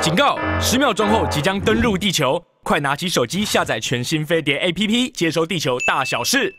警告！十秒钟后即将登陆地球，快拿起手机下载全新飞碟 APP，接收地球大小事。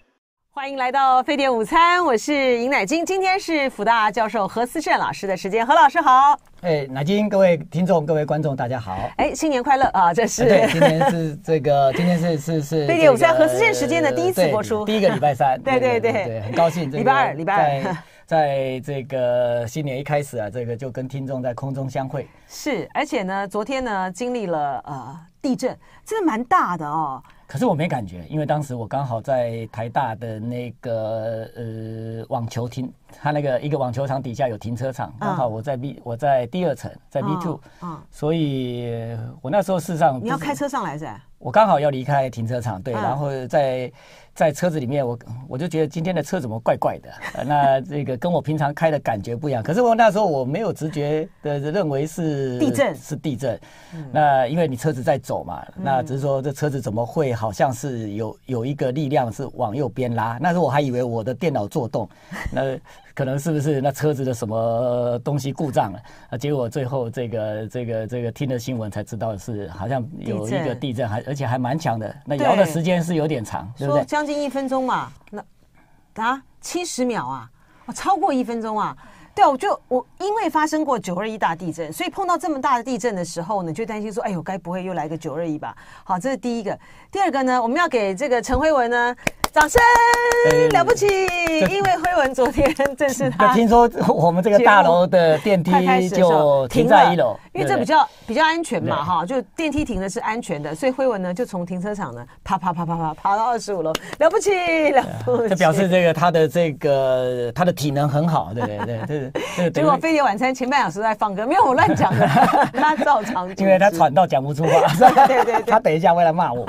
欢迎来到飞碟午餐，我是尹乃金。今天是辅大教授何思炫老师的时间。何老师好。哎，乃金，各位听众，各位观众，大家好。哎，新年快乐啊！这是对，今天是这个，今天是是是飞碟午餐何思炫时间的第一次播出，第一个礼拜三。对对对对，很高兴。礼拜二，礼拜二。在这个新年一开始啊，这个就跟听众在空中相会。是，而且呢，昨天呢，经历了呃地震，真的蛮大的哦。可是我没感觉，因为当时我刚好在台大的那个呃网球厅，它那个一个网球场底下有停车场，刚好我在 B 我在第二层，在 B two，嗯，所以我那时候事实上你要开车上来噻。我刚好要离开停车场，对，然后在在车子里面，我我就觉得今天的车怎么怪怪的？那这个跟我平常开的感觉不一样。可是我那时候我没有直觉的认为是地震，是地震。那因为你车子在走嘛，那只是说这车子怎么会好像是有有一个力量是往右边拉？那时候我还以为我的电脑做动。那。可能是不是那车子的什么东西故障了？啊，结果最后这个这个这个听了新闻才知道是好像有一个地震，还而且还蛮强的。那摇的时间是有点长，对不对？将近一分钟嘛，那啊七十秒啊，超过一分钟啊。对啊，我就我因为发生过九二一大地震，所以碰到这么大的地震的时候呢，就担心说，哎呦，该不会又来个九二一吧？好，这是第一个。第二个呢，我们要给这个陈辉文呢。掌声，了不起！因为辉文昨天正是他 听说我们这个大楼的电梯 就停在一楼，因为这比较比较安全嘛，哈，就电梯停的是安全的，所以辉文呢就从停车场呢啪啪啪啪啪爬到二十五楼，了不起了不起！这表示这个他的这个他的体能很好，对对对对对。结果飞碟晚餐前半小时在放歌，没有我乱讲的，他照常，因为他喘到讲不出话，对对，他等一下会来骂我。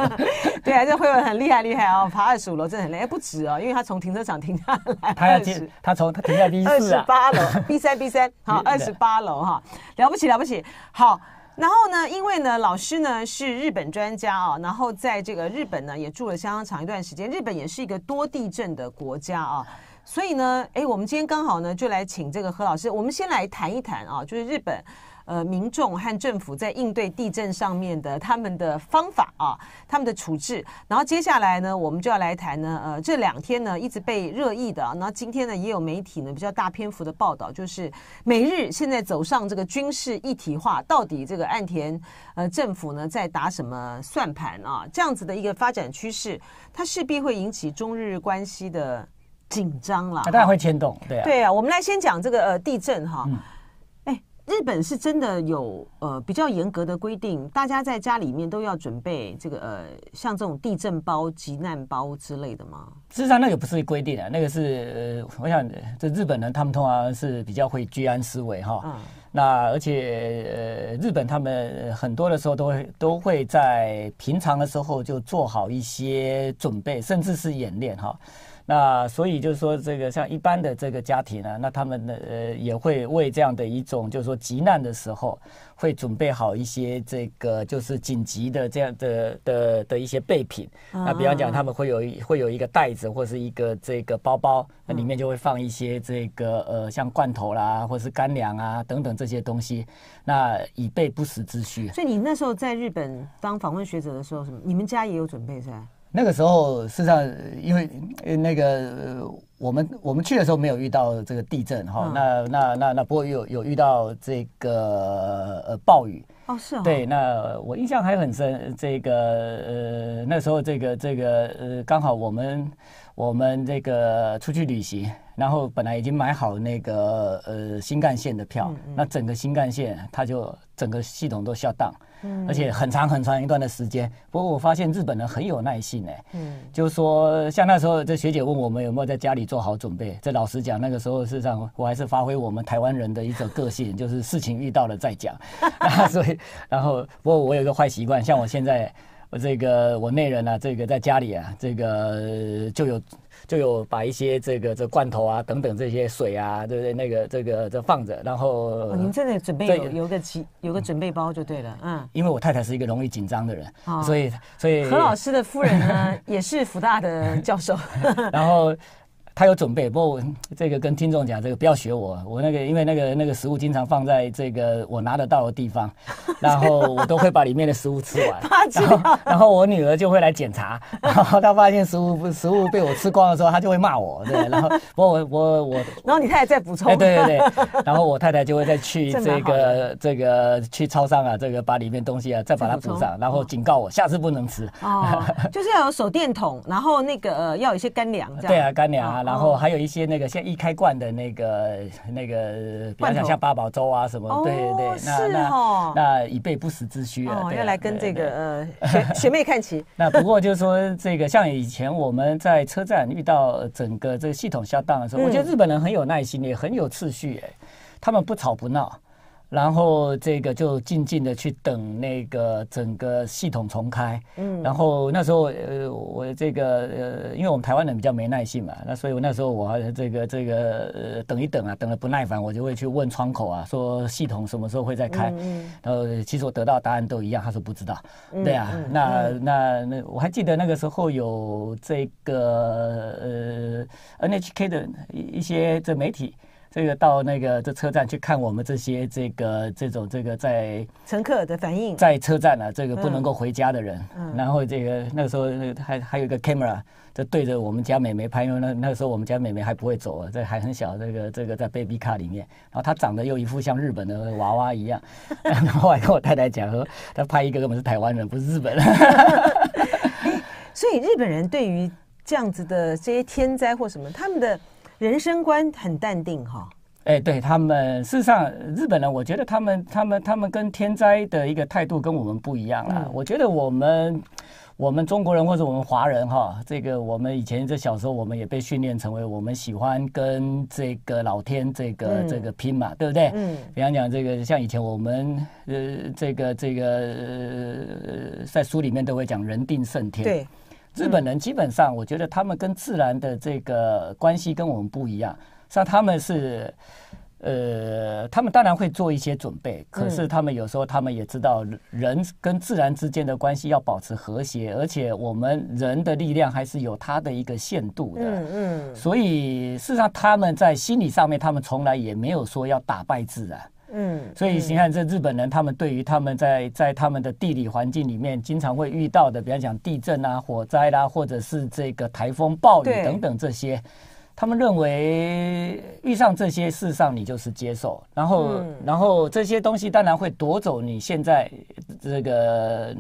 对啊，这辉文很厉害厉害啊，爬二十五楼。真很累，哎，不止哦，因为他从停车场停下来，他要进，他从他停在 B 一。二十八楼，B 三 B 三，好，二十八楼哈，了不起了不起，好，然后呢，因为呢，老师呢是日本专家啊，然后在这个日本呢也住了相当长一段时间，日本也是一个多地震的国家啊，所以呢，哎，我们今天刚好呢就来请这个何老师，我们先来谈一谈啊，就是日本。呃，民众和政府在应对地震上面的他们的方法啊，他们的处置。然后接下来呢，我们就要来谈呢，呃，这两天呢一直被热议的啊。然后今天呢，也有媒体呢比较大篇幅的报道，就是美日现在走上这个军事一体化，到底这个岸田呃政府呢在打什么算盘啊？这样子的一个发展趋势，它势必会引起中日关系的紧张了。那当然会牵动，对啊，对啊。我们来先讲这个呃地震哈。日本是真的有呃比较严格的规定，大家在家里面都要准备这个呃像这种地震包、急难包之类的吗？事实上，那个不是规定啊，那个是我想这日本人他们通常是比较会居安思危哈。那而且呃日本他们很多的时候都会都会在平常的时候就做好一些准备，甚至是演练哈。那所以就是说，这个像一般的这个家庭呢，那他们呢呃也会为这样的一种就是说急难的时候，会准备好一些这个就是紧急的这样的的的一些备品。那比方讲，他们会有会有一个袋子或是一个这个包包，那里面就会放一些这个呃像罐头啦，或是干粮啊等等这些东西，那以备不时之需。所以你那时候在日本当访问学者的时候，什么？你们家也有准备噻？那个时候，事实上因为那个我们我们去的时候没有遇到这个地震哈，那那那那不过有有遇到这个呃暴雨。哦，是对。那我印象还很深，这个呃，那时候这个这个呃，刚好我们我们这个出去旅行，然后本来已经买好那个呃新干线的票，那整个新干线它就整个系统都下档，而且很长很长一段的时间。不过我发现日本人很有耐性嗯，就是说像那时候这学姐问我们有没有在家里做好准备，这老实讲那个时候事实上我还是发挥我们台湾人的一种个性，就是事情遇到了再讲，所以。然后，不过我有一个坏习惯，像我现在，我这个我内人呢，这个在家里啊，这个就有就有把一些这个这罐头啊等等这些水啊，对不对？那个这个这放着。然后您真的准备有有个几有个准备包就对了，嗯。因为我太太是一个容易紧张的人，所以所以何老师的夫人呢也是福大的教授。然后。他有准备，不过这个跟听众讲，这个不要学我，我那个因为那个那个食物经常放在这个我拿得到的地方，然后我都会把里面的食物吃完。然 后然后我女儿就会来检查，然后她发现食物食物被我吃光的时候，她就会骂我。对，然后不过我我我。然后你太太再补充。对对对。然后我太太就会再去 这个这个去超商啊，这个把里面东西啊再把它补上，然后警告我下次不能吃。哦。就是要有手电筒，然后那个要有一些干粮。对啊，干粮。然后还有一些那个像易开罐的那个那个，比如讲像八宝粥啊什么，对对对，那那那以备不时之需啊。对，要来跟这个呃 学学妹看齐。那不过就是说，这个像以前我们在车站遇到整个这个系统下档的时候，我觉得日本人很有耐心，也很有秩序，哎，他们不吵不闹。然后这个就静静的去等那个整个系统重开，嗯，然后那时候呃我这个呃因为我们台湾人比较没耐性嘛，那所以我那时候我这个这个呃等一等啊，等的不耐烦，我就会去问窗口啊，说系统什么时候会再开，嗯，然后其实我得到答案都一样，他说不知道，对啊，那那那我还记得那个时候有这个呃 NHK 的一些这媒体。这个到那个这车站去看我们这些这个这种这个在乘客的反应，在车站呢，这个不能够回家的人，然后这个那个时候还还有一个 camera 就对着我们家美眉拍，因为那那个时候我们家美眉还不会走，这还很小，这个这个在 baby car 里面，然后她长得又一副像日本的娃娃一样，然后还跟我太太讲说，他拍一个根本是台湾人，不是日本。人，所以日本人对于这样子的这些天灾或什么，他们的。人生观很淡定哈。哎，对他们，事实上日本人，我觉得他们他们他们跟天灾的一个态度跟我们不一样了。我觉得我们我们中国人或者我们华人哈，这个我们以前在小时候我们也被训练成为我们喜欢跟这个老天这个这个拼嘛，对不对？嗯，比方讲这个像以前我们呃这个这个在书里面都会讲人定胜天。对。日本人基本上，我觉得他们跟自然的这个关系跟我们不一样。像他们是，呃，他们当然会做一些准备，可是他们有时候他们也知道，人跟自然之间的关系要保持和谐，而且我们人的力量还是有它的一个限度的。嗯嗯，所以事实上他们在心理上面，他们从来也没有说要打败自然。嗯，所以你看，这日本人他们对于他们在在他们的地理环境里面经常会遇到的，比方讲地震啊、火灾啦，或者是这个台风、暴雨等等这些，他们认为遇上这些事上你就是接受，然后然后这些东西当然会夺走你现在这个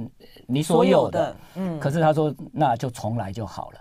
你所有的，嗯。可是他说那就重来就好了，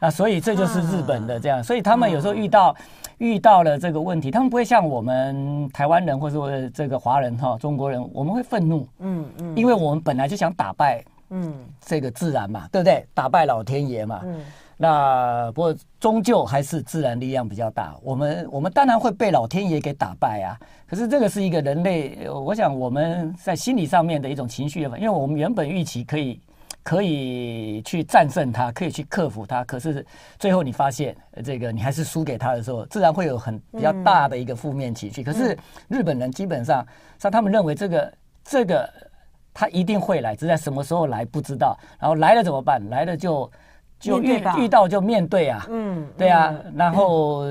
那所以这就是日本的这样，所以他们有时候遇到。遇到了这个问题，他们不会像我们台湾人或者这个华人哈中国人，我们会愤怒，嗯嗯，因为我们本来就想打败，嗯，这个自然嘛，对不对？打败老天爷嘛，嗯，那不过终究还是自然力量比较大，我们我们当然会被老天爷给打败啊。可是这个是一个人类，我想我们在心理上面的一种情绪，因为我们原本预期可以。可以去战胜他，可以去克服他，可是最后你发现这个你还是输给他的时候，自然会有很比较大的一个负面情绪。可是日本人基本上，像他们认为这个这个他一定会来，只在什么时候来不知道，然后来了怎么办？来了就就遇遇到就面对啊，嗯，对啊，然后。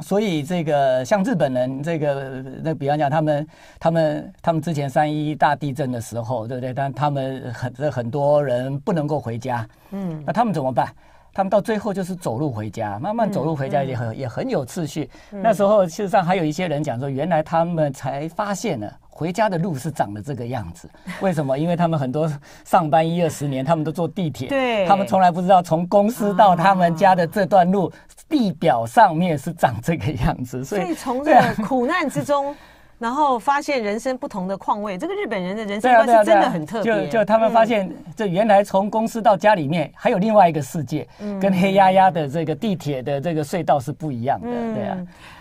所以这个像日本人，这个那比方讲，他们他们他们之前三一大地震的时候，对不对？但他们很这很多人不能够回家，嗯，那他们怎么办？他们到最后就是走路回家，慢慢走路回家也很也很有秩序。那时候事实上还有一些人讲说，原来他们才发现了回家的路是长的这个样子。为什么？因为他们很多上班一二十年，他们都坐地铁，对，他们从来不知道从公司到他们家的这段路。地表上面是长这个样子，所以从这个苦难之中，然后发现人生不同的况味。这个日本人的人生观是真的很特别，就就他们发现，这原来从公司到家里面还有另外一个世界，跟黑压压的这个地铁的这个隧道是不一样的，对啊。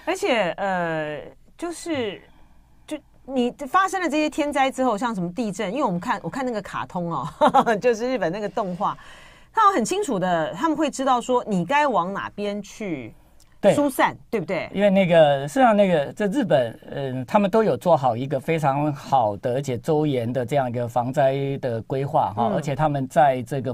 而且呃，就是就你发生了这些天灾之后，像什么地震，因为我们看我看那个卡通哦，就是日本那个动画。他们很清楚的，他们会知道说你该往哪边去。疏散对不对？因为那个实际上，那个在日本，嗯，他们都有做好一个非常好的，而且周延的这样一个防灾的规划哈。而且他们在这个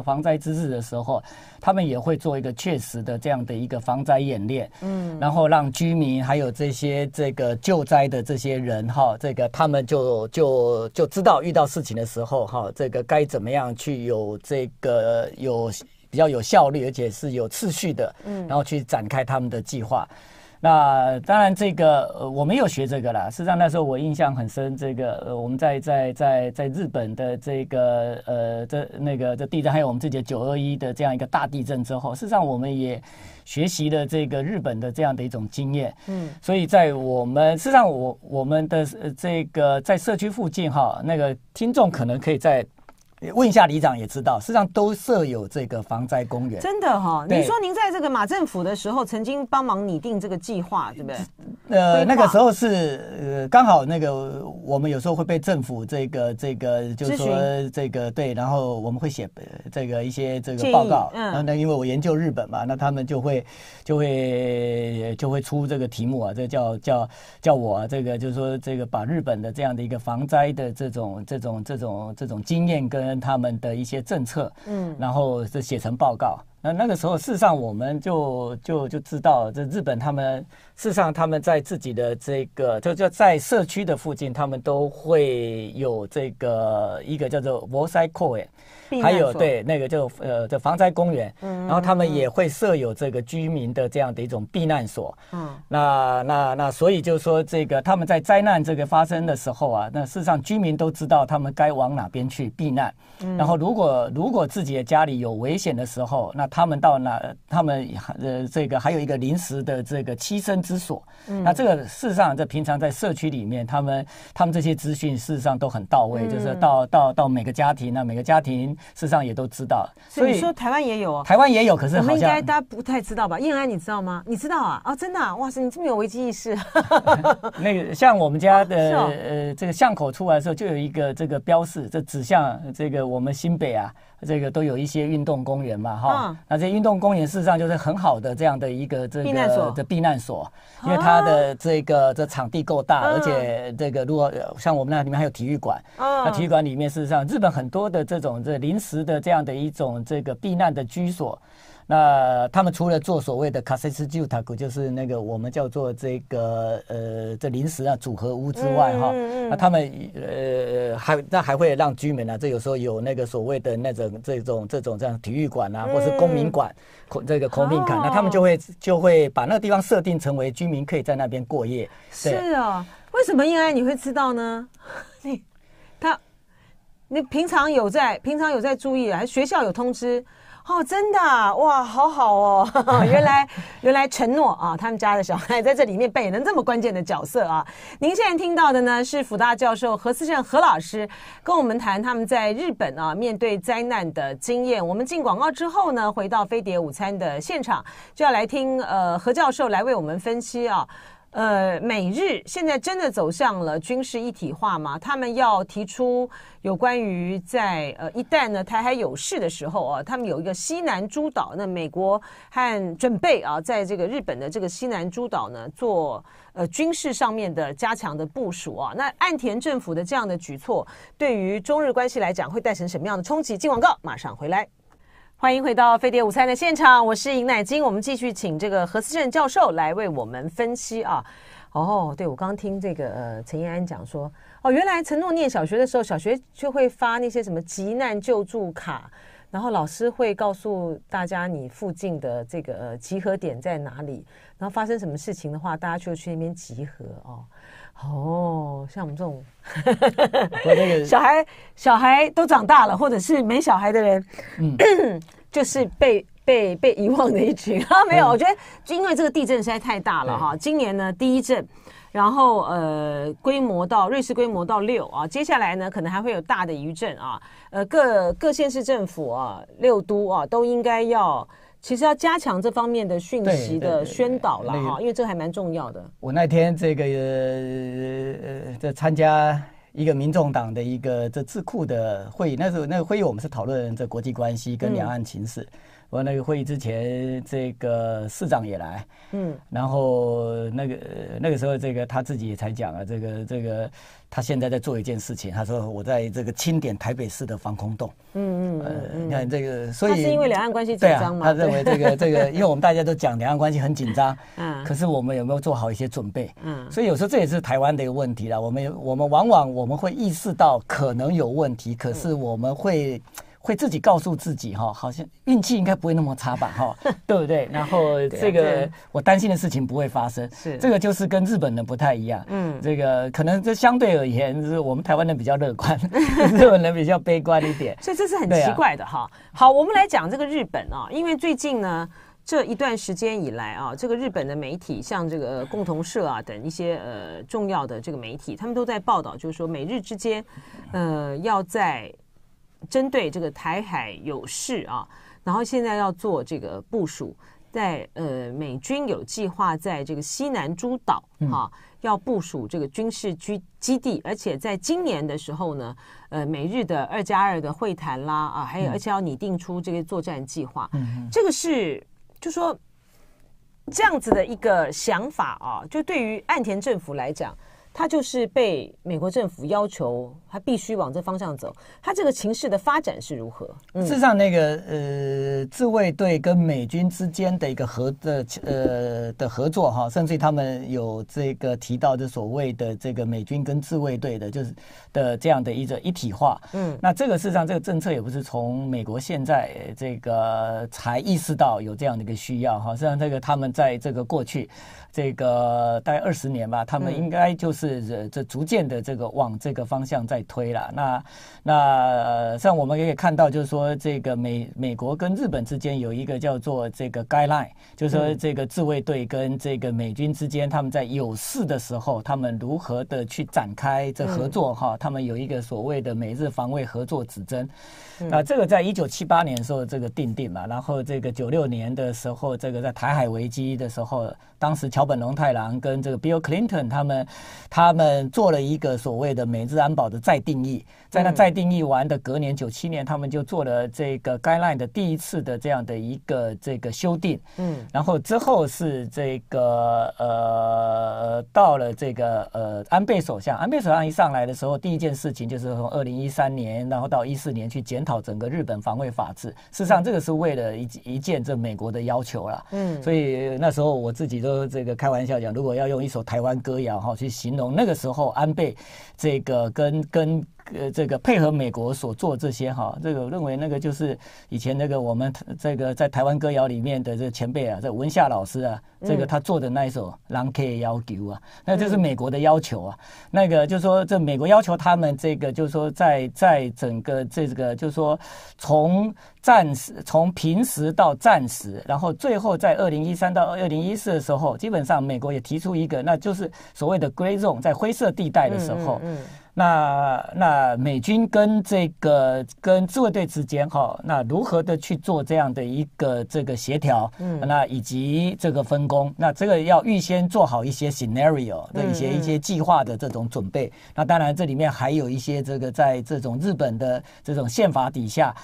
防灾之日的时候，他们也会做一个确实的这样的一个防灾演练。嗯，然后让居民还有这些这个救灾的这些人哈，这个他们就就就知道遇到事情的时候哈，这个该怎么样去有这个有。比较有效率，而且是有次序的，嗯，然后去展开他们的计划。那当然，这个我没有学这个啦。事实上，那时候我印象很深，这个呃，我们在在在在日本的这个呃，这那个这地震，还有我们自己的九二一的这样一个大地震之后，事实上我们也学习了这个日本的这样的一种经验。嗯，所以在我们事实上，我我们的这个在社区附近哈，那个听众可能可以在。问一下，里长也知道，实上都设有这个防灾公园。真的哈，你说您在这个马政府的时候，曾经帮忙拟定这个计划，对不对？呃，那个时候是呃，刚好那个我们有时候会被政府这个这个就说这个对，然后我们会写这个一些这个报告。嗯。那因为我研究日本嘛，那他们就会就会就会出这个题目啊，这叫叫叫我这个就是说这个把日本的这样的一个防灾的这种这种这种这种经验跟。跟他们的一些政策，嗯，然后这写成报告。那那个时候，事实上我们就就就知道，这日本他们事实上他们在自己的这个，就就在社区的附近，他们都会有这个一个叫做 v o 摩塞库哎，还有对那个叫呃叫防灾公园，然后他们也会设有这个居民的这样的一种避难所。嗯，那那那所以就说这个他们在灾难这个发生的时候啊，那事实上居民都知道他们该往哪边去避难。嗯，然后如果如果自己的家里有危险的时候，那他们到哪？他们呃，这个还有一个临时的这个栖身之所。嗯，那这个事实上，在平常在社区里面，他们他们这些资讯事实上都很到位，就是到到到每个家庭，那每个家庭事实上也都知道。所以说台湾也有台湾也有，可是好像大家不太知道吧？应安，你知道吗？你知道啊？啊，真的啊！哇塞，你这么有危机意识。那个像我们家的呃，这个巷口出来时候就有一个这个标示，这指向这个我们新北啊。这个都有一些运动公园嘛，哈，那这运动公园事实上就是很好的这样的一个这个的避难所，因为它的这个这场地够大，而且这个如果像我们那里面还有体育馆，那体育馆里面事实上日本很多的这种这临时的这样的一种这个避难的居所。那他们除了做所谓的卡 a s e 塔 s 就是那个我们叫做这个呃这临时啊组合屋之外哈，那他们呃还那还会让居民啊，这有时候有那个所谓的那种这种这种这样体育馆啊，或是公民馆，这个公民馆，那他们就会就会把那个地方设定成为居民可以在那边过夜。是哦，为什么应该你会知道呢？你他你平常有在平常有在注意啊？学校有通知。哦，真的哇，好好哦，原来 原来承诺啊，他们家的小孩 在这里面扮演了这么关键的角色啊。您现在听到的呢是辅大教授何思镇何老师跟我们谈他们在日本啊面对灾难的经验。我们进广告之后呢，回到飞碟午餐的现场就要来听呃何教授来为我们分析啊。呃，美日现在真的走向了军事一体化吗？他们要提出有关于在呃，一旦呢台海有事的时候啊，他们有一个西南诸岛，那美国和准备啊，在这个日本的这个西南诸岛呢做呃军事上面的加强的部署啊。那岸田政府的这样的举措，对于中日关系来讲，会带成什么样的冲击？进广告，马上回来。欢迎回到《飞碟午餐》的现场，我是尹乃金。我们继续请这个何思正教授来为我们分析啊。哦，对，我刚听这个呃陈燕安讲说，哦，原来陈诺念小学的时候，小学就会发那些什么急难救助卡，然后老师会告诉大家你附近的这个集合点在哪里，然后发生什么事情的话，大家就去那边集合哦。哦，像我们这种，小孩小孩都长大了，或者是没小孩的人，嗯，就是被被被遗忘的一群 啊。没有，我觉得因为这个地震实在太大了哈。今年呢，第一震，然后呃，规模到瑞士规模到六啊，接下来呢，可能还会有大的余震啊。呃，各各县市政府啊，六都啊，都应该要。其实要加强这方面的讯息的宣导了哈，因为这还蛮重要的。我那天这个呃呃在参加一个民众党的一个这智库的会议，那时候那个会议我们是讨论这国际关系跟两岸情势。我那个会议之前，这个市长也来，嗯，然后那个那个时候，这个他自己也才讲啊，这个这个他现在在做一件事情，他说我在这个清点台北市的防空洞，嗯嗯，呃，你看这个，所以是因为两岸关系紧张嘛，他认为这 个这个，因为我们大家都讲两岸关系很紧张，嗯，可是我们有没有做好一些准备？嗯，所以有时候这也是台湾的一个问题了。我们我们往往我们会意识到可能有问题，可是我们会。会自己告诉自己哈，好像运气应该不会那么差吧哈，对不对？然后这个我担心的事情不会发生，是这个就是跟日本人不太一样，嗯，这个可能这相对而言是，我们台湾人比较乐观，日本人比较悲观一点，所以这是很奇怪的哈。好，我们来讲这个日本啊，因为最近呢这一段时间以来啊，这个日本的媒体，像这个共同社啊等一些呃重要的这个媒体，他们都在报道，就是说美日之间呃要在。针对这个台海有事啊，然后现在要做这个部署，在呃美军有计划在这个西南诸岛哈要部署这个军事基基地，而且在今年的时候呢，呃美日的二加二的会谈啦啊，还有而且要拟定出这个作战计划，这个是就说这样子的一个想法啊，就对于岸田政府来讲。他就是被美国政府要求，他必须往这方向走。他这个情势的发展是如何？事实上，那个呃，自卫队跟美军之间的一个合的呃的合作哈，甚至他们有这个提到的所谓的这个美军跟自卫队的就是的这样的一个一体化。嗯，那这个事实上，这个政策也不是从美国现在这个才意识到有这样的一个需要哈。实际上，这个他们在这个过去这个大概二十年吧，他们应该就是。这这逐渐的这个往这个方向在推了，那那像我们也可以看到，就是说这个美美国跟日本之间有一个叫做这个 guideline，就是说这个自卫队跟这个美军之间，他们在有事的时候，他们如何的去展开这合作哈？他们有一个所谓的美日防卫合作指针，那这个在一九七八年时候这个定定嘛，然后这个九六年的时候，这个在台海危机的时候。当时桥本龙太郎跟这个 Bill Clinton 他们，他们做了一个所谓的美日安保的再定义，在那再定义完的隔年九七年，他们就做了这个 Guideline 的第一次的这样的一个这个修订。嗯，然后之后是这个呃到了这个呃安倍首相，安倍首相一上来的时候，第一件事情就是从二零一三年，然后到一四年去检讨整个日本防卫法制。事实上，这个是为了一一件这美国的要求了。嗯，所以那时候我自己。这个开玩笑讲，如果要用一首台湾歌谣哈去形容那个时候安倍，这个跟跟。呃，这个配合美国所做这些哈，这个认为那个就是以前那个我们这个在台湾歌谣里面的这前辈啊，这文夏老师啊，这个他做的那一首《狼 K 要求》啊，那就是美国的要求啊。那个就说这美国要求他们这个，就是说在在整个这个，就是说从战时从平时到战时，然后最后在二零一三到二零一四的时候，基本上美国也提出一个，那就是所谓的 g r y zone” 在灰色地带的时候。那那美军跟这个跟自卫队之间哈，那如何的去做这样的一个这个协调，嗯，那以及这个分工，那这个要预先做好一些 scenario 的一些一些计划的这种准备。那当然这里面还有一些这个在这种日本的这种宪法底下。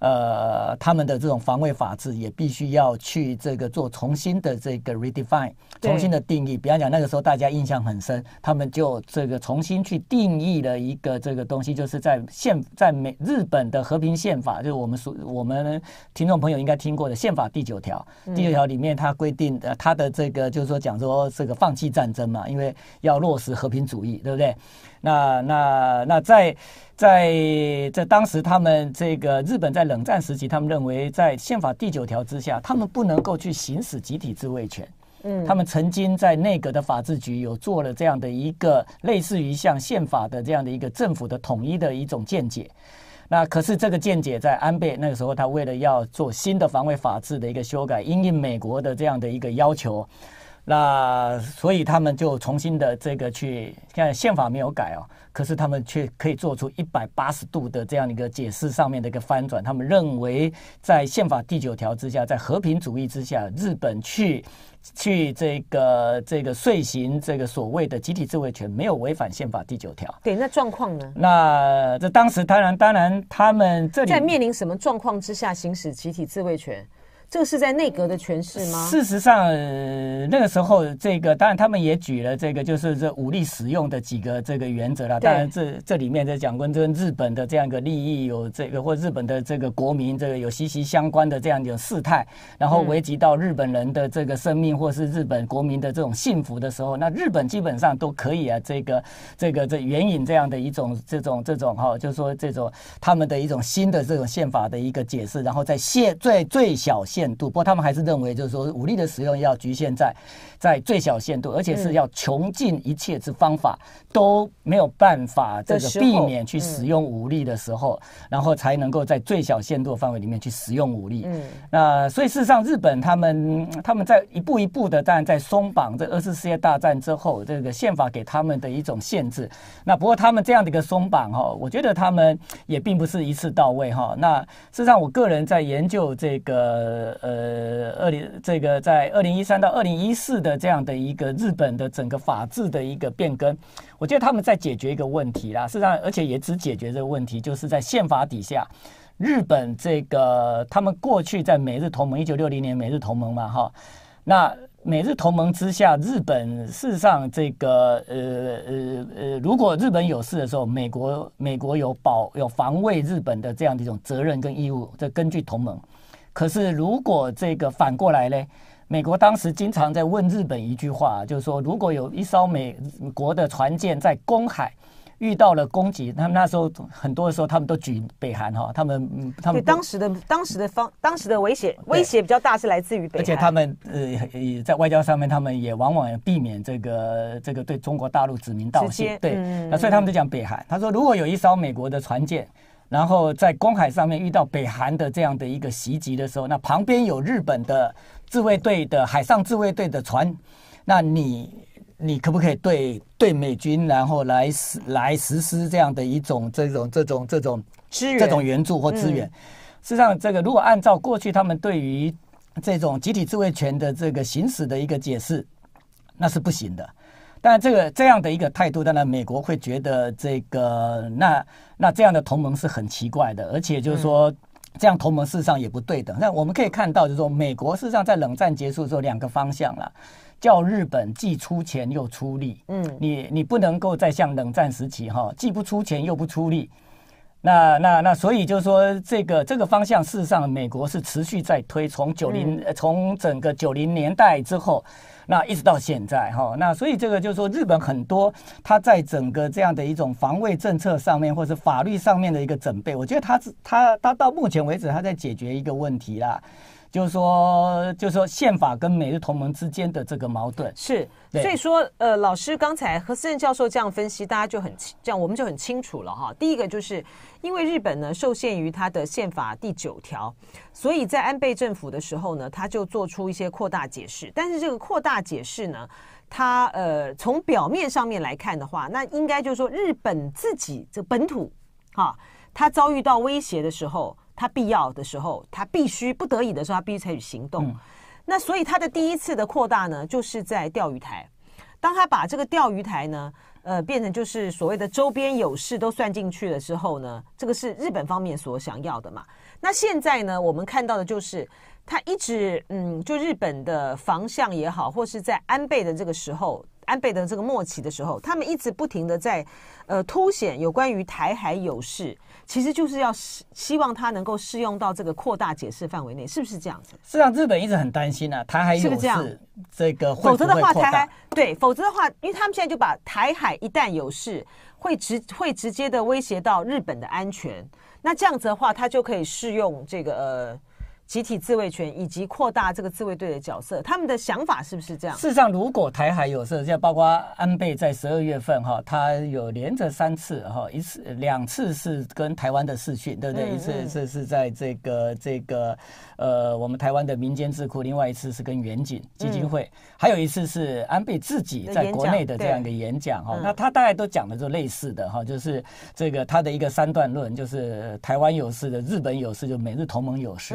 呃，他们的这种防卫法制也必须要去这个做重新的这个 redefine，重新的定义。比方讲，那个时候大家印象很深，他们就这个重新去定义了一个这个东西，就是在宪在美日本的和平宪法，就是我们所我们听众朋友应该听过的宪法第九条。第九条里面它规定的，它的这个就是说讲说这个放弃战争嘛，因为要落实和平主义，对不对？那那那在在在当时，他们这个日本在冷战时期，他们认为在宪法第九条之下，他们不能够去行使集体自卫权。嗯，他们曾经在内阁的法制局有做了这样的一个类似于像宪法的这样的一个政府的统一的一种见解。那可是这个见解在安倍那个时候，他为了要做新的防卫法制的一个修改，应应美国的这样的一个要求。那所以他们就重新的这个去，现在宪法没有改哦，可是他们却可以做出一百八十度的这样一个解释上面的一个翻转。他们认为，在宪法第九条之下，在和平主义之下，日本去去这个这个遂行这个所谓的集体自卫权，没有违反宪法第九条。对，那状况呢？那这当时，当然当然，他们在面临什么状况之下行使集体自卫权？这是在内阁的诠释吗？事实上，那个时候，这个当然他们也举了这个，就是这武力使用的几个这个原则了。当然，这这里面在讲跟这日本的这样一个利益有这个，或日本的这个国民这个有息息相关的这样一种事态，然后危及到日本人的这个生命，或是日本国民的这种幸福的时候，那日本基本上都可以啊，这个这个这援引这样的一种这种这种哈，就是说这种他们的一种新的这种宪法的一个解释，然后在限最最小。不过，他们还是认为，就是说，武力的使用要局限在。在最小限度，而且是要穷尽一切之方法都没有办法这个避免去使用武力的时候，然后才能够在最小限度范围里面去使用武力。嗯，那所以事实上，日本他们他们在一步一步的，当然在松绑这二次世界大战之后这个宪法给他们的一种限制。那不过他们这样的一个松绑哈，我觉得他们也并不是一次到位哈。那事实上，我个人在研究这个呃二零这个在二零一三到二零一四的。的这样的一个日本的整个法治的一个变更，我觉得他们在解决一个问题啦。事实上，而且也只解决这个问题，就是在宪法底下，日本这个他们过去在美日同盟，一九六零年美日同盟嘛，哈。那美日同盟之下，日本事实上这个呃呃呃，如果日本有事的时候，美国美国有保有防卫日本的这样的一种责任跟义务，这根据同盟。可是如果这个反过来呢？美国当时经常在问日本一句话，就是说，如果有一艘美国的船舰在公海遇到了攻击，他们那时候很多的时候，他们都举北韩哈，他们他们对当时的当时的方当时的威胁威胁比较大，是来自于北。而且他们呃在外交上面，他们也往往避免这个这个对中国大陆指名道姓对，那所以他们就讲北韩，他说，如果有一艘美国的船舰，然后在公海上面遇到北韩的这样的一个袭击的时候，那旁边有日本的。自卫队的海上自卫队的船，那你你可不可以对对美军然后来来实施这样的一种这种这种这种这种援助或支援？实上，这个如果按照过去他们对于这种集体自卫权的这个行使的一个解释，那是不行的。但这个这样的一个态度，当然美国会觉得这个那那这样的同盟是很奇怪的，而且就是说。这样同盟事实上也不对等。那我们可以看到，就是说，美国事实上在冷战结束之后，两个方向了，叫日本既出钱又出力。嗯，你你不能够再像冷战时期哈，既不出钱又不出力。那那那，所以就是说，这个这个方向事实上，美国是持续在推，从九零从整个九零年代之后。那一直到现在哈，那所以这个就是说，日本很多他在整个这样的一种防卫政策上面，或者法律上面的一个准备，我觉得他他他到目前为止他在解决一个问题啦。就是说，就是说，宪法跟美日同盟之间的这个矛盾是，所以说，呃，老师刚才何思仁教授这样分析，大家就很清，这样我们就很清楚了哈。第一个就是因为日本呢受限于它的宪法第九条，所以在安倍政府的时候呢，他就做出一些扩大解释。但是这个扩大解释呢，它呃从表面上面来看的话，那应该就是说日本自己这本土哈，它遭遇到威胁的时候。他必要的时候，他必须不得已的时候，他必须采取行动。那所以他的第一次的扩大呢，就是在钓鱼台。当他把这个钓鱼台呢，呃，变成就是所谓的周边有事都算进去了之后呢，这个是日本方面所想要的嘛。那现在呢，我们看到的就是他一直嗯，就日本的防向也好，或是在安倍的这个时候，安倍的这个末期的时候，他们一直不停的在呃凸显有关于台海有事。其实就是要希希望它能够适用到这个扩大解释范围内，是不是这样子？实上，日本一直很担心啊，台海有是这个，否则的话台海对，否则的话，因为他们现在就把台海一旦有事，会直会直接的威胁到日本的安全，那这样子的话，它就可以适用这个。集体自卫权以及扩大这个自卫队的角色，他们的想法是不是这样？事实上，如果台海有事，像包括安倍在十二月份哈，他有连着三次哈，一次两次是跟台湾的视讯，对不对？一次是是在这个这个呃，我们台湾的民间智库，另外一次是跟远景基金会，还有一次是安倍自己在国内的这样一个演讲哈。那他大概都讲的就类似的哈，就是这个他的一个三段论，就是台湾有事的，日本有事就美日同盟有事。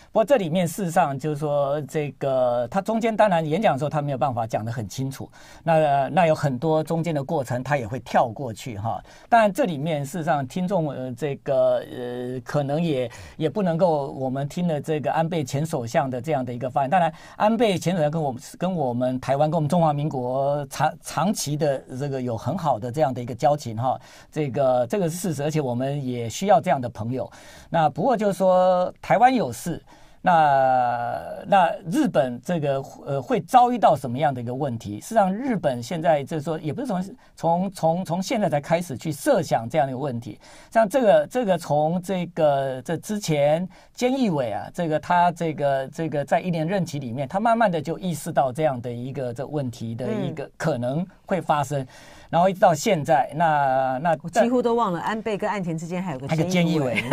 不过这里面事实上就是说，这个他中间当然演讲的时候他没有办法讲得很清楚，那那有很多中间的过程他也会跳过去哈。但这里面事实上听众这个呃可能也也不能够我们听了这个安倍前首相的这样的一个发言。当然，安倍前首相跟我们跟我们台湾跟我们中华民国长长期的这个有很好的这样的一个交情哈。这个这个是事实，而且我们也需要这样的朋友。那不过就是说台湾有事。那那日本这个呃会遭遇到什么样的一个问题？实际上，日本现在就是说，也不是从从从从现在才开始去设想这样的一个问题。像这个这个从这个这之前，菅义伟啊，这个他这个这个在一年任期里面，他慢慢的就意识到这样的一个这问题的一个可能会发生。然后一直到现在，那那几乎都忘了安倍跟岸田之间还有个菅义伟，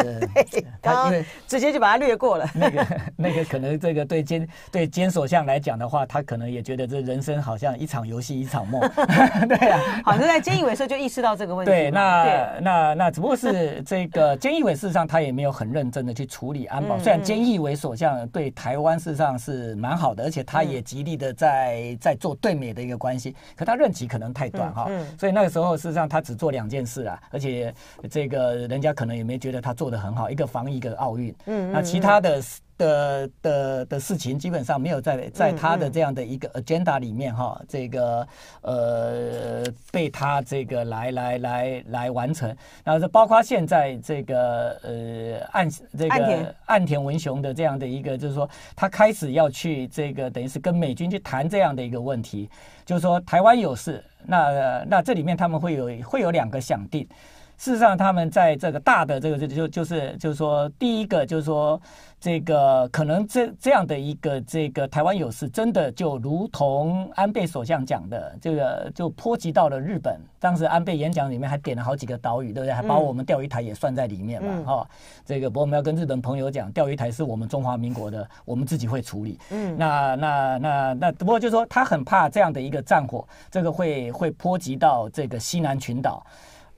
他直接就把他略过了。那个 那个可能这个对监对监所相来讲的话，他可能也觉得这人生好像一场游戏一场梦。对啊，好像在菅义伟时候就意识到这个问题。对，那那那只不过是这个菅义伟事实上他也没有很认真的去处理安保。虽然菅义伟所相对台湾事实上是蛮好的，而且他也极力的在在做对美的一个关系。可他任期可能。太短哈，所以那个时候实际上他只做两件事啊，而且这个人家可能也没觉得他做的很好，一个防疫，一个奥运，那其他的。的的的事情基本上没有在在他的这样的一个 agenda 里面哈，这个呃被他这个来来来来完成，然后是包括现在这个呃岸这个岸田文雄的这样的一个就是说，他开始要去这个等于是跟美军去谈这样的一个问题，就是说台湾有事，那那这里面他们会有会有两个想定。事实上，他们在这个大的这个这就就是就是说，第一个就是说，这个可能这这样的一个这个台湾有事，真的就如同安倍首相讲的，这个就波及到了日本。当时安倍演讲里面还点了好几个岛屿，对不对？还把我们钓鱼台也算在里面嘛？哈。这个不过我们要跟日本朋友讲，钓鱼台是我们中华民国的，我们自己会处理。嗯，那那那那，不过就说他很怕这样的一个战火，这个会会波及到这个西南群岛。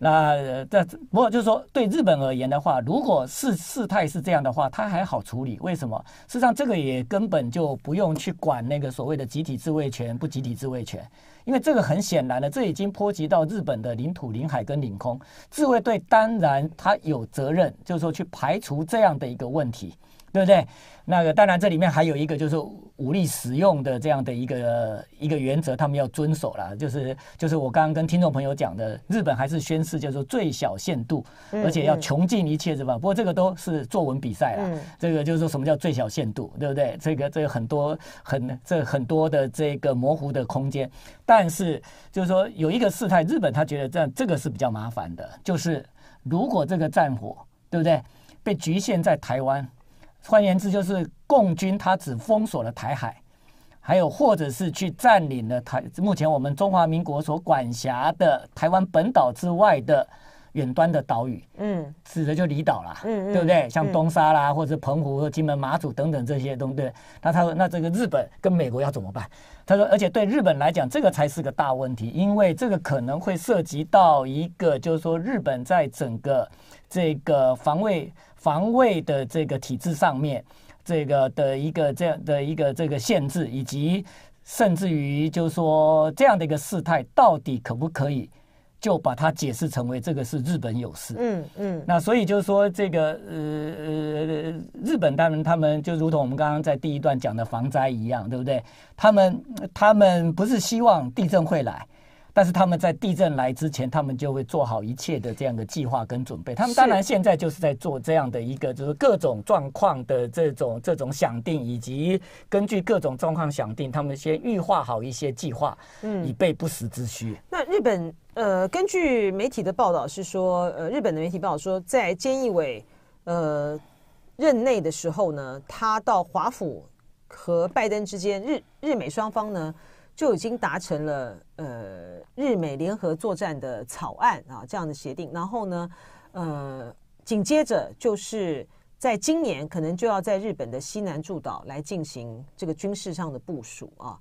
那这不过就是说，对日本而言的话，如果是事态是这样的话，它还好处理。为什么？事实上，这个也根本就不用去管那个所谓的集体自卫权不集体自卫权，因为这个很显然的，这已经波及到日本的领土、领海跟领空。自卫队当然他有责任，就是说去排除这样的一个问题。对不对？那个当然，这里面还有一个就是武力使用的这样的一个一个原则，他们要遵守啦。就是就是我刚刚跟听众朋友讲的，日本还是宣誓，就是最小限度，而且要穷尽一切，是吧？不过这个都是作文比赛啦。这个就是说什么叫最小限度，对不对？这个这个很多很这很多的这个模糊的空间，但是就是说有一个事态，日本他觉得这样这个是比较麻烦的，就是如果这个战火，对不对，被局限在台湾。换言之，就是共军他只封锁了台海，还有或者是去占领了台目前我们中华民国所管辖的台湾本岛之外的远端的岛屿，嗯，指的就离岛啦，嗯嗯，对不对？像东沙啦，或者澎湖、金门、马祖等等这些，对不对？那他说，那这个日本跟美国要怎么办？他说，而且对日本来讲，这个才是个大问题，因为这个可能会涉及到一个，就是说日本在整个这个防卫。防卫的这个体制上面，这个的一个这样的一个这个限制，以及甚至于就是说这样的一个事态，到底可不可以就把它解释成为这个是日本有事？嗯嗯。那所以就是说，这个呃呃，日本当然他们就如同我们刚刚在第一段讲的防灾一样，对不对？他们他们不是希望地震会来。但是他们在地震来之前，他们就会做好一切的这样的计划跟准备。他们当然现在就是在做这样的一个，就是各种状况的这种这种想定，以及根据各种状况想定，他们先预化好一些计划，嗯，以备不时之需。那日本呃，根据媒体的报道是说，呃，日本的媒体报道说，在菅义伟呃任内的时候呢，他到华府和拜登之间，日日美双方呢。就已经达成了呃日美联合作战的草案啊这样的协定，然后呢，呃紧接着就是在今年可能就要在日本的西南诸岛来进行这个军事上的部署啊。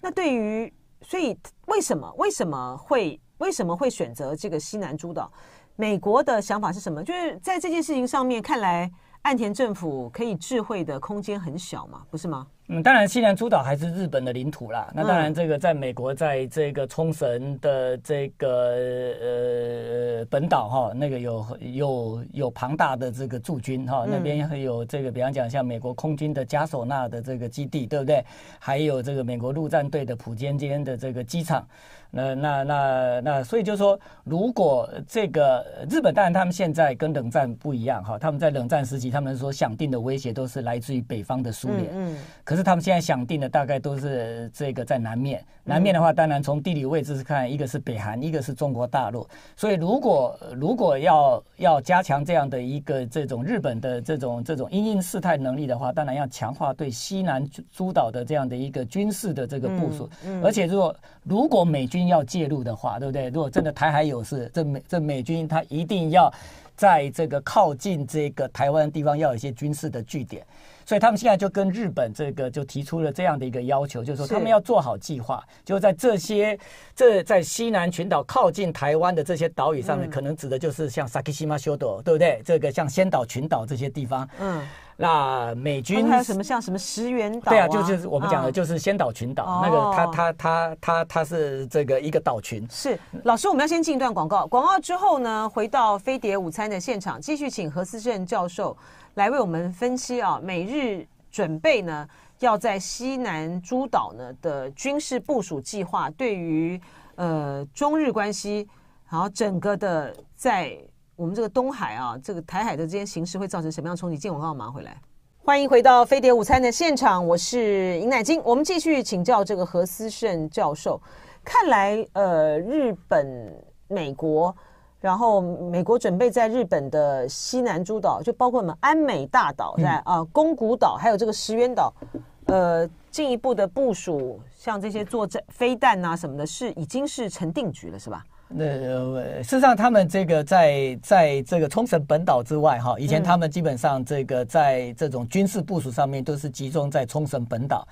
那对于所以为什么为什么会为什么会选择这个西南诸岛？美国的想法是什么？就是在这件事情上面看来。岸田政府可以智慧的空间很小嘛，不是吗？嗯，当然，西南诸岛还是日本的领土啦。那当然，这个在美国，在这个冲绳的这个呃本岛哈，那个有有有庞大的这个驻军哈，那边有这个，比方讲像美国空军的加索纳的这个基地，对不对？还有这个美国陆战队的普尖间的这个机场。那那那那，所以就是说，如果这个日本，当然他们现在跟冷战不一样哈，他们在冷战时期，他们所想定的威胁都是来自于北方的苏联。嗯可是他们现在想定的大概都是这个在南面，南面的话，当然从地理位置看，一个是北韩，一个是中国大陆。所以如果如果要要加强这样的一个这种日本的这种这种因应事态能力的话，当然要强化对西南诸岛的这样的一个军事的这个部署。嗯。而且如果如果美军要介入的话，对不对？如果真的台海有事，这美这美军他一定要在这个靠近这个台湾地方要有一些军事的据点。所以他们现在就跟日本这个就提出了这样的一个要求，就是说他们要做好计划，就在这些这在西南群岛靠近台湾的这些岛屿上面，可能指的就是像萨基西马修岛，对不对？这个像仙岛群岛这些地方，嗯，那美军还有什么像什么石原岛？对啊，就就是我们讲的，就是仙岛群岛那个，他他他他他是这个一个岛群。是老师，我们要先进一段广告，广告之后呢，回到飞碟午餐的现场，继续请何思正教授。来为我们分析啊，美日准备呢要在西南诸岛呢的军事部署计划，对于呃中日关系，然后整个的在我们这个东海啊，这个台海的这些形势会造成什么样冲击？建广刚马上回来，欢迎回到《飞碟午餐》的现场，我是尹乃金。我们继续请教这个何思胜教授。看来呃，日本、美国。然后，美国准备在日本的西南诸岛，就包括我们安美大岛在啊，宫古岛，还有这个石垣岛，呃，进一步的部署，像这些作战飞弹啊什么的，是已经是成定局了，是吧？那事实上，他们这个在在这个冲绳本岛之外哈，以前他们基本上这个在这种军事部署上面都是集中在冲绳本岛，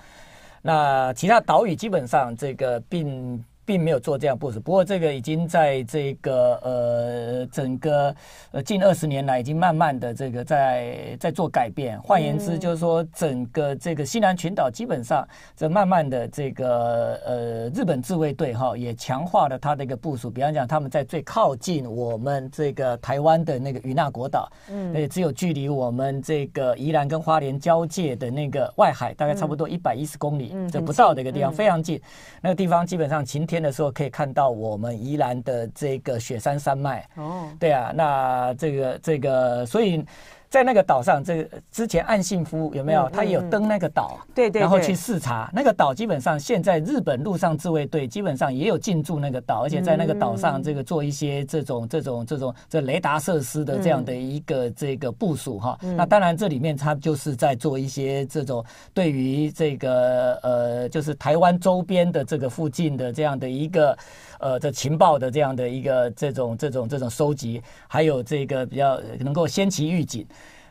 那其他岛屿基本上这个并。并没有做这样部署，不过这个已经在这个呃整个呃近二十年来，已经慢慢的这个在在做改变。换言之，就是说整个这个西南群岛，基本上这慢慢的这个呃日本自卫队哈，也强化了它的一个部署。比方讲，他们在最靠近我们这个台湾的那个与那国岛，嗯，也只有距离我们这个宜兰跟花莲交界的那个外海，大概差不多一百一十公里，这不到的一个地方，非常近。那个地方基本上晴天。的时候可以看到我们宜兰的这个雪山山脉哦，对啊，那这个这个，所以。在那个岛上，这个之前岸信夫有没有？他也有登那个岛，对对，然后去视察那个岛。基本上现在日本陆上自卫队基本上也有进驻那个岛，而且在那个岛上这个做一些这种这种这种这雷达设施的这样的一个这个部署哈。那当然这里面他就是在做一些这种对于这个呃就是台湾周边的这个附近的这样的一个呃这情报的这样的一个这种这种这种收集，还有这个比较能够先期预警。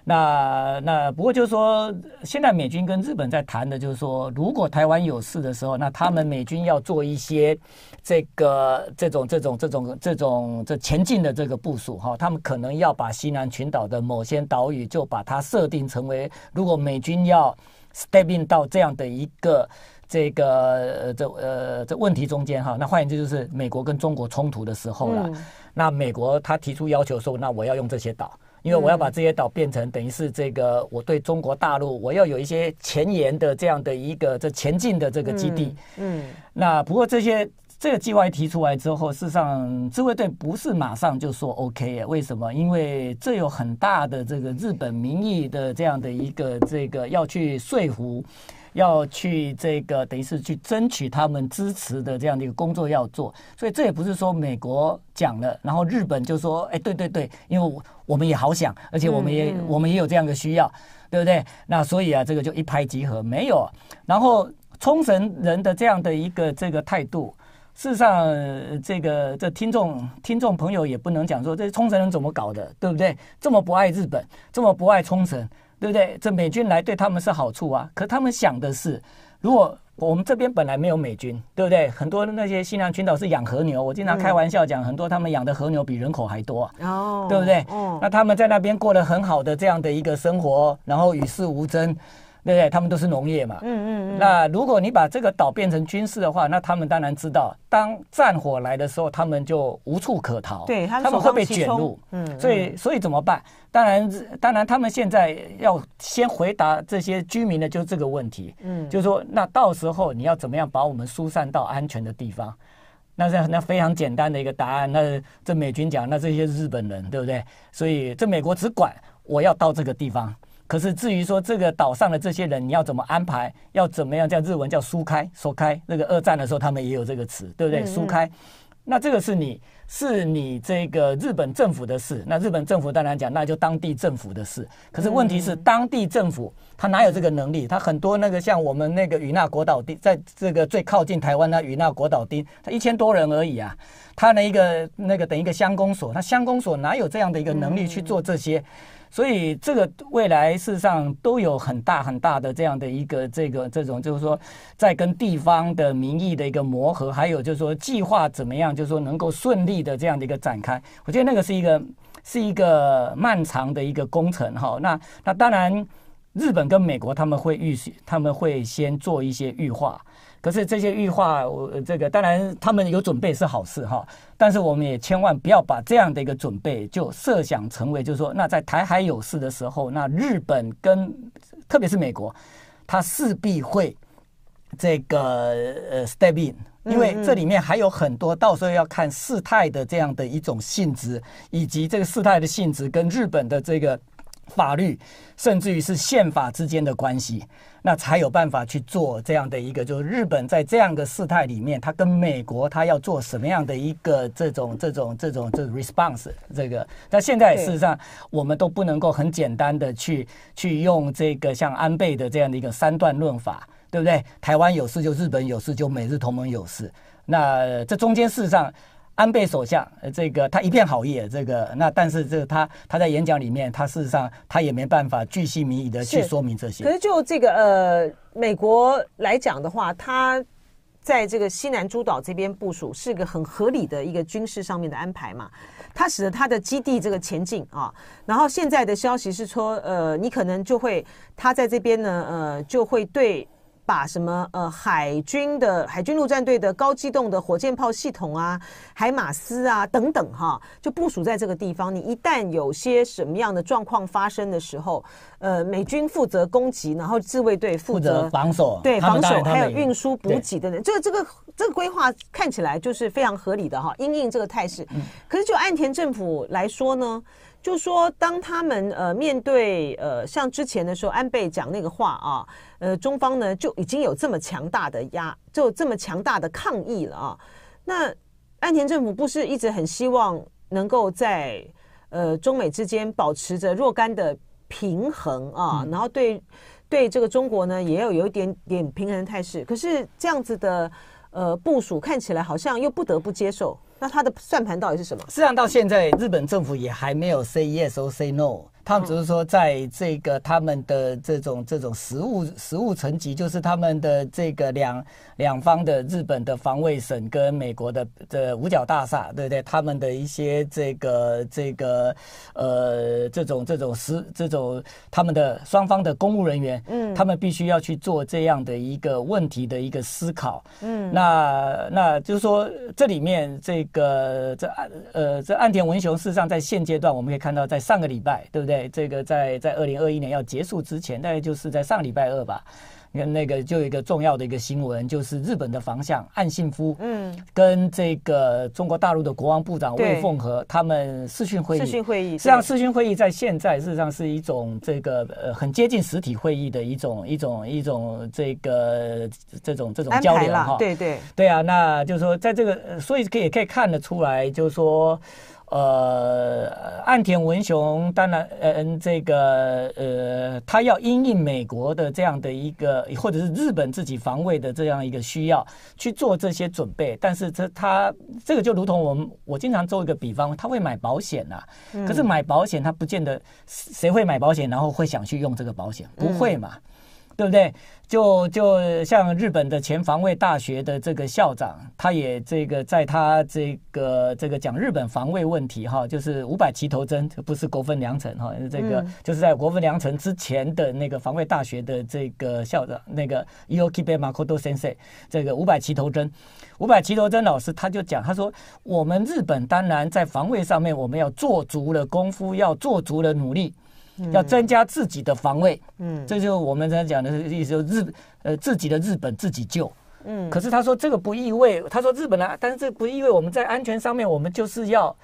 那那不过就是说，现在美军跟日本在谈的就是说，如果台湾有事的时候，那他们美军要做一些这个这种这种这种这种这前进的这个部署哈，他们可能要把西南群岛的某些岛屿就把它设定成为，如果美军要 step in 到这样的一个这个这呃这问题中间哈，那换言之就是美国跟中国冲突的时候了，那美国他提出要求说，那我要用这些岛。因为我要把这些岛变成等于是这个我对中国大陆，我要有一些前沿的这样的一个这前进的这个基地。嗯，那不过这些这个计划提出来之后，事实上自卫队不是马上就说 OK 呀？为什么？因为这有很大的这个日本民意的这样的一个这个要去说服。要去这个等于是去争取他们支持的这样的一个工作要做，所以这也不是说美国讲了，然后日本就说，哎，对对对，因为我我们也好想，而且我们也我们也有这样的需要，对不对？那所以啊，这个就一拍即合，没有。然后冲绳人的这样的一个这个态度，事实上，这个这听众听众朋友也不能讲说，这冲绳人怎么搞的，对不对？这么不爱日本，这么不爱冲绳。对不对？这美军来对他们是好处啊。可他们想的是，如果我们这边本来没有美军，对不对？很多的那些西南群岛是养和牛，我经常开玩笑讲，很多他们养的和牛比人口还多啊，对不对？那他们在那边过了很好的这样的一个生活，然后与世无争。对不对？他们都是农业嘛。嗯嗯嗯。那如果你把这个岛变成军事的话，那他们当然知道，当战火来的时候，他们就无处可逃。对，他们会被卷入。嗯。所以，所以怎么办？当然，当然，他们现在要先回答这些居民的，就是这个问题。嗯。就是说，那到时候你要怎么样把我们疏散到安全的地方？那那非常简单的一个答案，那这美军讲，那这些日本人，对不对？所以，这美国只管我要到这个地方。可是至于说这个岛上的这些人，你要怎么安排，要怎么样？叫日文叫“疏开”“说开”，那个二战的时候他们也有这个词，对不对？疏开，那这个是你是你这个日本政府的事。那日本政府当然讲，那就当地政府的事。可是问题是当地政府他哪有这个能力？他很多那个像我们那个与那国岛丁，在这个最靠近台湾的与那国岛丁，他一千多人而已啊。他那一个那个等于一个乡公所，那乡公所哪有这样的一个能力去做这些？所以，这个未来事实上都有很大很大的这样的一个这个这种，就是说，在跟地方的民意的一个磨合，还有就是说计划怎么样，就是说能够顺利的这样的一个展开。我觉得那个是一个是一个漫长的一个工程哈。那那当然，日本跟美国他们会预他们会先做一些预化。可是这些预化，我这个当然他们有准备是好事哈，但是我们也千万不要把这样的一个准备就设想成为，就是说那在台海有事的时候，那日本跟特别是美国，它势必会这个呃 s t e p i n 因为这里面还有很多到时候要看事态的这样的一种性质，以及这个事态的性质跟日本的这个法律，甚至于是宪法之间的关系。那才有办法去做这样的一个，就是日本在这样的事态里面，它跟美国它要做什么样的一个这种这种这种这 response 这个？那现在事实上，我们都不能够很简单的去去用这个像安倍的这样的一个三段论法，对不对？台湾有事就日本有事，就美日同盟有事，那这中间事实上。安倍首相，这个他一片好意，这个那但是这他他在演讲里面，他事实上他也没办法据细民意的去说明这些。可是就这个呃，美国来讲的话，他在这个西南诸岛这边部署是一个很合理的一个军事上面的安排嘛，它使得他的基地这个前进啊，然后现在的消息是说，呃，你可能就会他在这边呢，呃，就会对。把什么呃海军的海军陆战队的高机动的火箭炮系统啊、海马斯啊等等哈，就部署在这个地方。你一旦有些什么样的状况发生的时候，呃，美军负责攻击，然后自卫队负责防守，对防守还有运输补给的人，这个这个这个规划看起来就是非常合理的哈，应应这个态势。可是就岸田政府来说呢？就说，当他们呃面对呃像之前的时候，安倍讲那个话啊，呃中方呢就已经有这么强大的压，就这么强大的抗议了啊。那安田政府不是一直很希望能够在呃中美之间保持着若干的平衡啊，然后对对这个中国呢，也要有一点点平衡态势。可是这样子的呃部署，看起来好像又不得不接受。那他的算盘到底是什么？实际上，到现在日本政府也还没有 say yes or say no。他们只是说，在这个他们的这种这种实物实物层级，就是他们的这个两两方的日本的防卫省跟美国的这五角大厦，对不对？他们的一些这个这个呃，这种这种实这种他们的双方的公务人员，嗯，他们必须要去做这样的一个问题的一个思考，嗯，那那就是说，这里面这个这安呃这岸田文雄，事实上在现阶段我们可以看到，在上个礼拜，对不对？这个在在二零二一年要结束之前，大概就是在上礼拜二吧。你看那个就有一个重要的一个新闻，就是日本的方相岸信夫，嗯，跟这个中国大陆的国防部长魏凤和他们视讯会议。视讯会议实际上，视讯会议在现在事实上是一种这个呃很接近实体会议的一种一种一种这个这种这种交流哈。对对对啊，那就是说在这个，所以可以可以看得出来，就是说。呃，岸田文雄当然，嗯，这个呃，他要因应美国的这样的一个，或者是日本自己防卫的这样一个需要去做这些准备，但是这他这个就如同我们我经常做一个比方，他会买保险呐，可是买保险他不见得谁会买保险，然后会想去用这个保险，不会嘛，对不对？就就像日本的前防卫大学的这个校长，他也这个在他这个这个讲日本防卫问题哈，就是五百旗头真，不是国分良臣哈，这个就是在国分良臣之前的那个防卫大学的这个校长，那个 Yokibei Makoto Sensei，这个五百旗头真，五百旗头真老师他就讲，他说我们日本当然在防卫上面我们要做足了功夫，要做足了努力。要增加自己的防卫，嗯，这就我们才讲的意思，日呃自己的日本自己救，嗯，可是他说这个不意味，他说日本啊，但是这不意味我们在安全上面我们就是要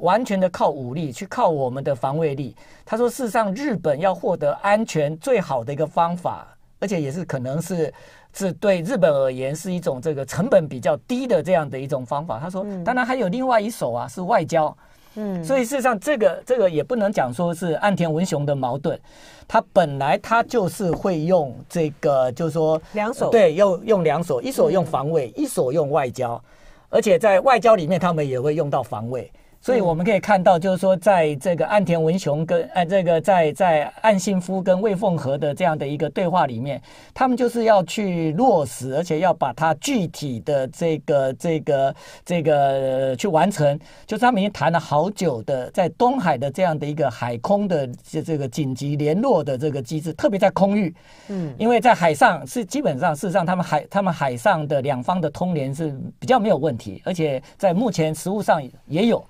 完全的靠武力去靠我们的防卫力。他说，事实上日本要获得安全最好的一个方法，而且也是可能是是对日本而言是一种这个成本比较低的这样的一种方法。他说，当然还有另外一手啊，是外交。嗯，所以事实上，这个这个也不能讲说是岸田文雄的矛盾，他本来他就是会用这个，就是说两手，对，用用两手，一手用防卫，一手用外交，而且在外交里面，他们也会用到防卫。所以我们可以看到，就是说，在这个岸田文雄跟呃这个在在岸信夫跟魏凤和的这样的一个对话里面，他们就是要去落实，而且要把它具体的这个这个这个去完成。就是他们已经谈了好久的，在东海的这样的一个海空的这这个紧急联络的这个机制，特别在空域，嗯，因为在海上是基本上事实上他们海他们海上的两方的通联是比较没有问题，而且在目前实物上也有。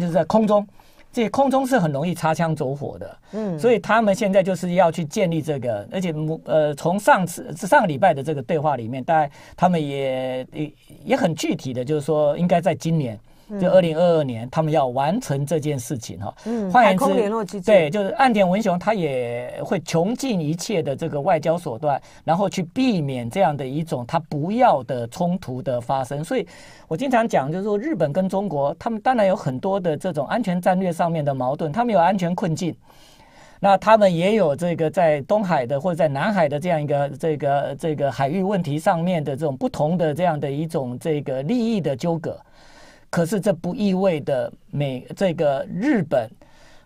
就是在空中，这空中是很容易擦枪走火的，嗯，所以他们现在就是要去建立这个，而且，呃，从上次上个礼拜的这个对话里面，大概他们也也也很具体的，就是说应该在今年。就二零二二年，他们要完成这件事情哈。嗯，换言之，对，就是岸田文雄他也会穷尽一切的这个外交手段，然后去避免这样的一种他不要的冲突的发生。所以我经常讲，就是说日本跟中国，他们当然有很多的这种安全战略上面的矛盾，他们有安全困境，那他们也有这个在东海的或者在南海的这样一个这个这个海域问题上面的这种不同的这样的一种这个利益的纠葛。可是这不意味着美这个日本，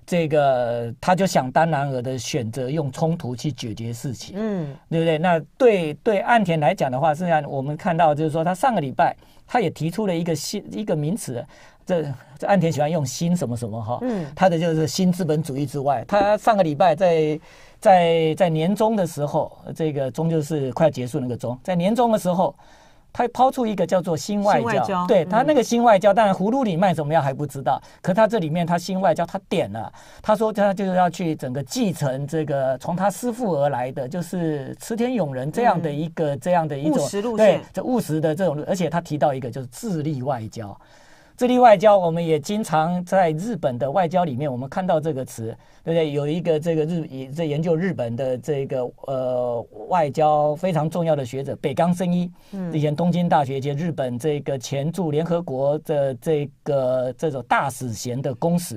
这个他就想当然而的选择用冲突去解决事情，嗯，对不对？那对对岸田来讲的话，实际上我们看到就是说，他上个礼拜他也提出了一个新一个名词，这岸田喜欢用新什么什么哈，嗯，他的就是新资本主义之外，他上个礼拜在在在年终的时候，这个终就是快结束那个终，在年终的时候。他抛出一个叫做新外交，对他那个新外交，当然葫芦里卖什么药还不知道。可他这里面他新外交，他点了，他说他就是要去整个继承这个从他师父而来的，就是池田勇人这样的一个这样的一种路线，这务实的这种，而且他提到一个就是自力外交。智力外交，我们也经常在日本的外交里面，我们看到这个词，对不对？有一个这个日，在研究日本的这个呃外交非常重要的学者北冈生一，以前东京大学一日本这个前驻联合国的这个这种大使衔的公使。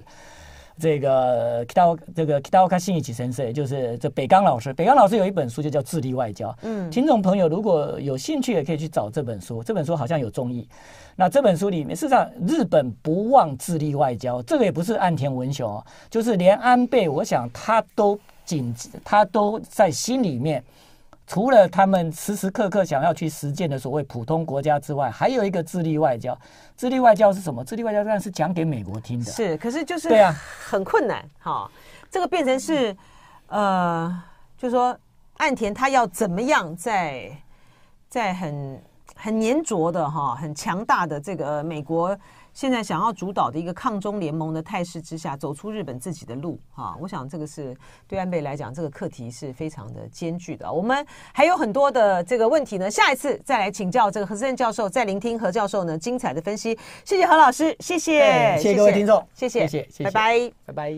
这个其他这个其他我新一起先生，就是这北冈老师。北冈老师有一本书，就叫《智力外交》。嗯，听众朋友如果有兴趣，也可以去找这本书。这本书好像有中译。那这本书里面，事实上日本不忘智力外交，这个也不是岸田文雄，就是连安倍，我想他都紧，他都在心里面。除了他们时时刻刻想要去实践的所谓普通国家之外，还有一个智力外交。智力外交是什么？智力外交当然是讲给美国听的。是，可是就是很困难。哈，这个变成是，呃，就说岸田他要怎么样在在很很粘着的哈，很强大的这个美国。现在想要主导的一个抗中联盟的态势之下，走出日本自己的路啊！我想这个是对安倍来讲，这个课题是非常的艰巨的。我们还有很多的这个问题呢，下一次再来请教这个何思教授，再聆听何教授呢精彩的分析。谢谢何老师，谢谢，谢谢各位听众，谢谢，谢谢，拜拜，拜拜。